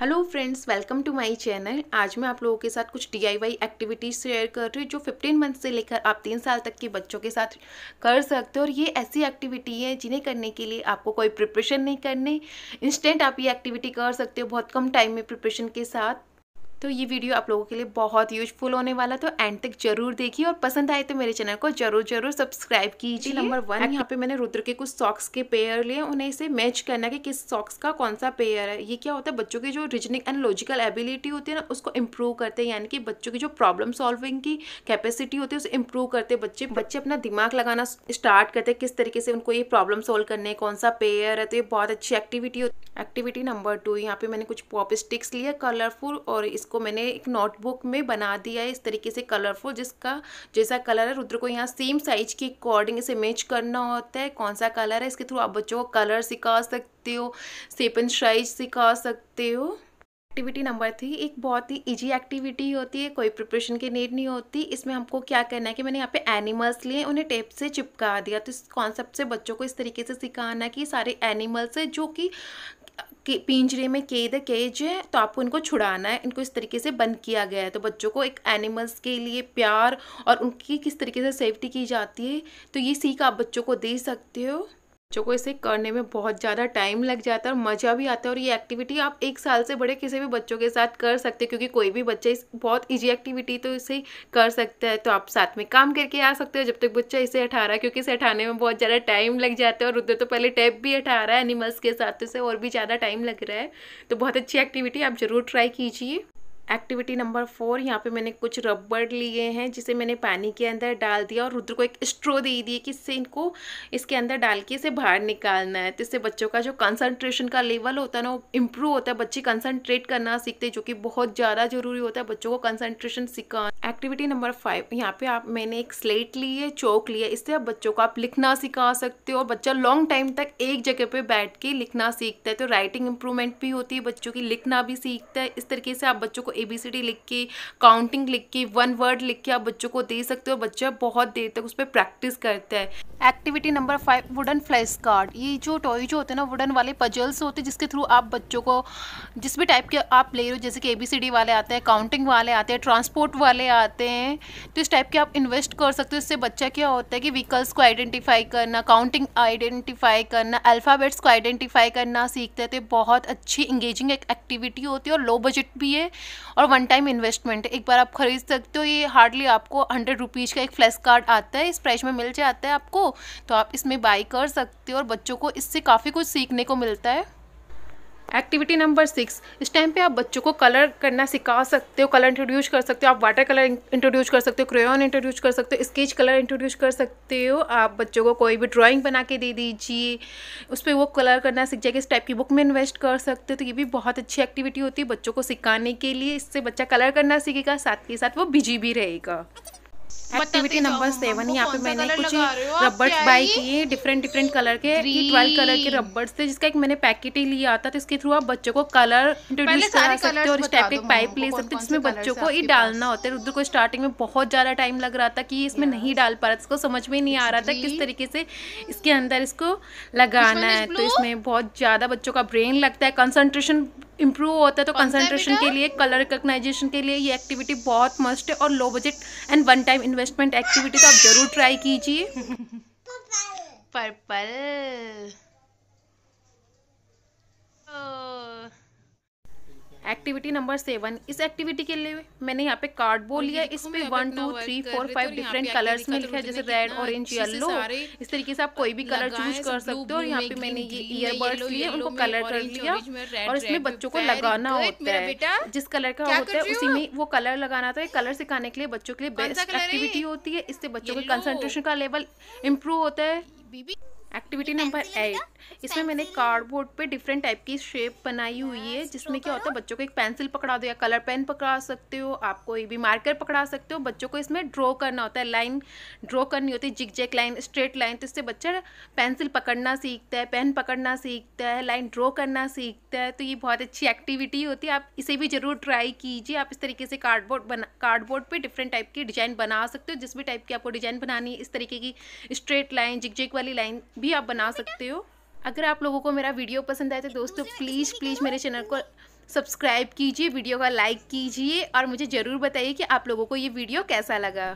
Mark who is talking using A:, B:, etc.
A: hello friends welcome to my channel आज मैं आप लोगों के साथ कुछ डीआईवाई एक्टिविटीज़ शेयर कर रही हूँ जो 15 मंथ से लेकर आप तीन साल तक के बच्चों के साथ कर सकते हो और ये ऐसी एक्टिविटी है जिन्हें करने के लिए आपको कोई प्रिपरेशन नहीं करने इंस्टेंट आप ये एक्टिविटी कर सकते हो बहुत कम टाइम में प्रिपरेशन के साथ तो ये वीडियो आप लोगों के लिए बहुत यूजफुल होने वाला तो एंड तक जरूर देखिए और पसंद आए तो मेरे चैनल को जरूर जरूर सब्सक्राइब कीजिए नंबर वन यहाँ पे मैंने रुद्र के कुछ सॉक्स के पेयर लिए उन्हें इसे मैच करना कि किस सॉक्स का कौन सा पेयर है ये क्या होता है बच्चों की जो रीजनिंग एंड लॉजिकल एबिलिटी होती है ना उसको इम्प्रूव करते हैं यानी कि बच्चों की जो प्रॉब्लम सॉल्विंग की कैपेसिटी होती है उसे इम्प्रूव करते हैं बच्चे बच्चे अपना दिमाग लगाना स्टार्ट करते हैं किस तरीके से उनको ये प्रॉब्लम सॉल्व करने कौन सा पेयर है तो ये बहुत अच्छी एक्टिविटी होती है एक्टिविटी नंबर टू यहाँ पे मैंने कुछ पॉप स्टिक्स लिए कलरफुल और इस इसको मैंने एक नोटबुक में बना दिया है इस तरीके से कलरफुल जिसका जैसा कलर है रुद्र को यहाँ सेम साइज के अकॉर्डिंग इसे मैच करना होता है कौन सा कलर है इसके थ्रू आप बच्चों को कलर सिखा सकते हो सेपन साइज सिखा सकते हो एक्टिविटी नंबर थ्री एक बहुत ही इजी एक्टिविटी होती है कोई प्रिपरेशन की नीड नहीं होती इसमें हमको क्या करना है कि मैंने यहाँ पे एनिमल्स लिए उन्हें टेप से चिपका दिया तो इस कॉन्सेप्ट से बच्चों को इस तरीके से सिखाना कि सारे एनिमल्स है जो कि पिंजरे में कैद केज है तो आपको इनको छुड़ाना है इनको इस तरीके से बंद किया गया है तो बच्चों को एक एनिमल्स के लिए प्यार और उनकी किस तरीके से सेफ्टी की जाती है तो ये सीख आप बच्चों को दे सकते हो बच्चों को इसे करने में बहुत ज़्यादा टाइम लग जाता है और मज़ा भी आता है और ये एक्टिविटी आप एक साल से बड़े किसी भी बच्चों के साथ कर सकते हैं क्योंकि कोई भी बच्चा इस बहुत इजी एक्टिविटी तो इसे कर सकता है तो आप साथ में काम करके आ सकते हो जब तक बच्चा इसे हटा रहा है क्योंकि इसे हटाने में बहुत ज़्यादा टाइम लग जाता है और उधर तो पहले टैप भी हटा रहा है एनिमल्स के साथ तो इसे और भी ज़्यादा टाइम लग रहा है तो बहुत अच्छी एक्टिविटी आप ज़रूर ट्राई कीजिए एक्टिविटी नंबर फोर यहाँ पे मैंने कुछ रबड़ लिए हैं जिसे मैंने पानी के अंदर डाल दिया और रुद्र को एक स्ट्रो दे दिए कि इससे इनको इसके अंदर डाल के इसे बाहर निकालना है तो इससे बच्चों का जो कंसंट्रेशन का लेवल होता है ना वो इम्प्रूव होता है बच्चे कंसंट्रेट करना सीखते जो कि बहुत ज़्यादा ज़रूरी होता है बच्चों को कंसनट्रेशन सिखा एक्टिविटी नंबर फाइव यहाँ पे आप मैंने एक स्लेट ली है चौक लिया इससे आप बच्चों को आप लिखना सिखा सकते हो और बच्चा लॉन्ग टाइम तक एक जगह पे बैठ के लिखना सीखता है तो राइटिंग इंप्रूवमेंट भी होती है बच्चों की लिखना भी सीखता है इस तरीके से आप बच्चों को ए बी सी डी लिख के काउंटिंग लिख के वन वर्ड लिख के आप बच्चों को दे सकते हो बच्चा बहुत देर तक उस पर प्रैक्टिस करता है activity number five wooden flash card ये जो टॉय जो होते हैं ना वुडन वाले पजल्स होते हैं जिसके थ्रू आप बच्चों को जिस भी टाइप के आप ले रहे हो जैसे कि ए बी सी डी वाले आते हैं काउंटिंग वाले आते हैं ट्रांसपोर्ट वाले आते हैं तो इस टाइप के आप इन्वेस्ट कर सकते हो इससे बच्चा क्या होता है कि व्हीकल्स को आइडेंटिफाई करना काउंटिंग आइडेंटिफाई करना अल्फ़ाबेट्स को आइडेंटिफाई करना सीखते हैं तो बहुत अच्छी इंगेजिंग एक एक्टिविटी होती है और लो बजट भी है और वन टाइम इन्वेस्टमेंट एक बार आप खरीद सकते हो ये हार्डली आपको हंड्रेड रुपीज़ का एक फ्लैश कार्ड आता है इस प्राइस में मिल जाता है आपको तो आप इसमें बाई कर सकते हो और बच्चों को इससे काफ़ी कुछ सीखने को मिलता है एक्टिविटी नंबर सिक्स इस टाइम पे आप बच्चों को कलर करना सिखा सकते हो कलर इंट्रोड्यूस कर सकते हो आप वाटर कलर इंट्रोड्यूस कर सकते हो क्रेयन इंट्रोड्यूस कर सकते हो स्केच कलर इंट्रोड्यूस कर सकते हो आप बच्चों को कोई भी ड्राइंग बना के दे दीजिए उस पर वो कलर करना सीख जाएगा इस टाइप की बुक में इन्वेस्ट कर सकते हो तो ये भी बहुत अच्छी एक्टिविटी होती है बच्चों को सिखाने के लिए इससे बच्चा कलर करना सीखेगा साथ के साथ वो बिजी भी रहेगा एक्टिविटी नंबर सेवन यहाँ पे मैंने कुछ रबर्स बाई किए डिफरेंट डिफरेंट कलर के ट्वेल्व कलर के रबर्स थे जिसका एक मैंने पैकेट ही लिया था था तो इसके थ्रू आप बच्चों को कलर इंट्रोड्यूस कर सकते हो और स्टेपिक पाइप ले सकते हो जिसमें बच्चों को ये डालना होता है उधर को स्टार्टिंग में बहुत ज़्यादा टाइम लग रहा था कि इसमें नहीं डाल पा रहा इसको समझ में नहीं आ रहा था किस तरीके से इसके अंदर इसको लगाना है तो इसमें बहुत ज़्यादा बच्चों का ब्रेन लगता है कंसनट्रेशन इम्प्रूव होता है तो कंसंट्रेशन के लिए कलर रिकोगनाइजेशन के लिए ये एक्टिविटी बहुत मस्ट है और low budget and one time investment activity तो आप ज़रूर ट्राई कीजिए पर्पल एक्टिविटी नंबर सेवन इस एक्टिविटी के लिए मैंने यहाँ पे कार्ड बोल लिया इस पे one two three four five different colours में लिखा तो है जैसे रेड ऑरेंज येलो इस तरीके से आप कोई भी कलर चूज कर सकते हो और यहाँ पे मैंने ये ईयरबड्स लिए उनको कलर कर लिया और इसमें बच्चों को लगाना होता है जिस कलर का होता है उसी में वो कलर लगाना होता है कलर सिखाने के लिए बच्चों के लिए बेस्ट एक्टिविटी होती है इससे बच्चों के कंसेंट्रेशन का लेवल इम्प्रूव होता है एक्टिविटी नंबर एट इसमें मैंने कार्डबोर्ड पे डिफरेंट टाइप की शेप बनाई हुई है जिसमें तो क्या होता है बच्चों को एक पेंसिल पकड़ा दो या कलर पेन पकड़ा सकते हो आप कोई भी मार्कर पकड़ा सकते हो बच्चों को इसमें ड्रॉ करना होता है लाइन ड्रॉ करनी होती है zigzag line straight line तो इससे बच्चा पेंसिल पकड़ना सीखता है पेन पकड़ना सीखता है लाइन ड्रॉ करना सीखता है तो ये बहुत अच्छी एक्टिविटी होती है आप इसे भी ज़रूर ट्राई कीजिए आप इस तरीके से कार्डबोर्ड बना कार्डबोर्ड पर डिफरेंट टाइप की डिज़ाइन बना सकते हो जिस भी टाइप की आपको डिज़ाइन बनानी है इस तरीके की स्ट्रेट लाइन जिग जैक वाली लाइन भी आप बना सकते हो अगर आप लोगों को मेरा वीडियो पसंद आए तो दोस्तों प्लीज़ प्लीज़ मेरे चैनल को सब्सक्राइब कीजिए वीडियो का लाइक कीजिए और मुझे ज़रूर बताइए कि आप लोगों को ये वीडियो कैसा लगा